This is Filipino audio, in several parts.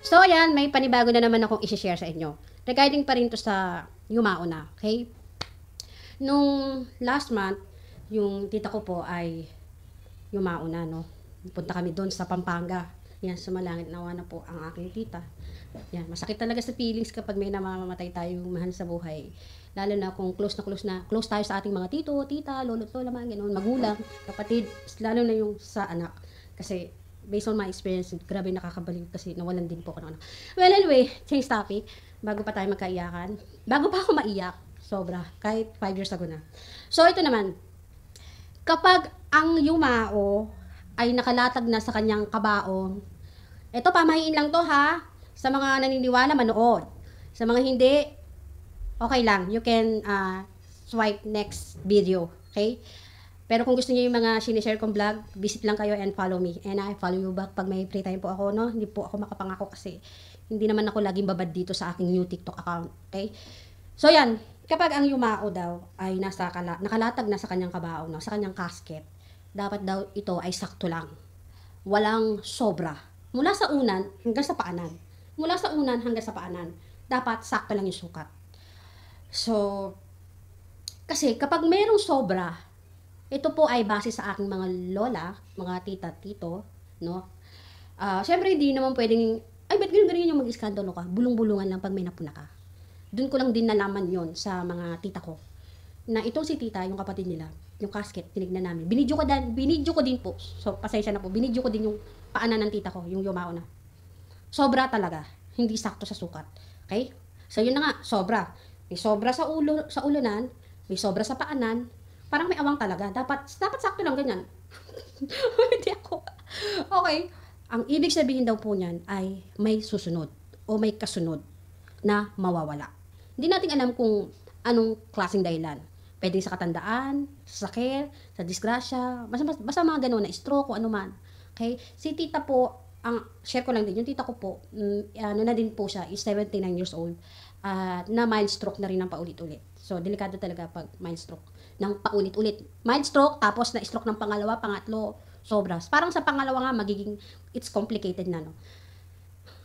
So, ayan, may panibago na naman akong isi-share sa inyo. Regarding pa rin to sa yumao na, okay? Nung last month, yung tita ko po ay yumao na, no? Punta kami doon sa Pampanga. Yan, sumalangit nawa na po ang aking tita. Yan, masakit talaga sa feelings kapag may namamatay tayong mahal sa buhay. Lalo na kung close na close na, close tayo sa ating mga tito, tita, lolo, lola, mga ganoon, magulang, kapatid, lalo na yung sa anak. Kasi based on my experience, grabe nakakabaliw kasi nawalan din po ako ng anak. Well, anyway, change topic. Bago pa tayo magkaiyakan. Bago pa ako maiyak. Sobra. Kahit 5 years ago na. So, ito naman. Kapag ang yumao ay nakalatag na sa kanyang kabaong, ito, pamahiin lang to ha. Sa mga naniniwala, manood. Sa mga hindi, okay lang. You can uh, swipe next video. Okay? Pero kung gusto niyo yung mga sinishare kong vlog, visit lang kayo and follow me. And I follow you back pag may free time po ako, no? Hindi po ako makapangako kasi hindi naman ako laging babad dito sa aking new TikTok account, okay? So, yan. Kapag ang yumao daw ay nasa kala, nakalatag na sa kanyang kabao, no? sa kanyang casket, dapat daw ito ay sakto lang. Walang sobra. Mula sa unan hanggang sa paanan. Mula sa unan hanggang sa paanan. Dapat sakto lang yung sukat. So, kasi kapag merong sobra, ito po ay base sa aking mga lola, mga tita tito, no? Uh, ah, Siyempre, hindi naman pwedeng, ay, ba't ganyan-ganyan yung mag-iskandalo ka? Bulong-bulungan lang pag may napuna ka. Doon ko lang din nalaman yon sa mga tita ko. Na itong si tita, yung kapatid nila, yung casket, tinignan namin. Binidyo ko, din, binidyo ko din po. So, pasensya na po. Binidyo ko din yung paanan ng tita ko, yung yumao na. Sobra talaga. Hindi sakto sa sukat. Okay? So, yun na nga, sobra. May sobra sa ulo, sa ulunan, may sobra sa paanan, parang may awang talaga. Dapat, dapat sakto lang ganyan. Hindi ako. Okay. Ang ibig sabihin daw po niyan ay may susunod o may kasunod na mawawala. Hindi natin alam kung anong klaseng dahilan. Pwede sa katandaan, sa sakit, sa disgrasya, basta, mga ganun na stroke o ano man. Okay? Si tita po, ang share ko lang din, yung tita ko po, mm, ano na din po siya, is 79 years old, uh, na mild stroke na rin ang paulit-ulit. So, delikado talaga pag mild stroke ng paulit-ulit. Mild stroke, tapos na-stroke ng pangalawa, pangatlo, sobras. Parang sa pangalawa nga, magiging, it's complicated na, no?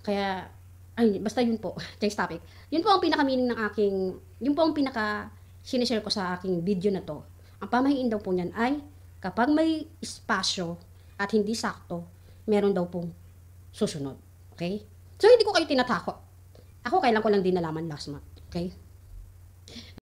Kaya, ay, basta yun po, change topic. Yun po ang pinaka-meaning ng aking, yun po ang pinaka sinishare ko sa aking video na to. Ang pamahiin daw po niyan ay, kapag may espasyo at hindi sakto, meron daw pong susunod. Okay? So, hindi ko kayo tinatakot. Ako, kailan ko lang din nalaman last month. Okay?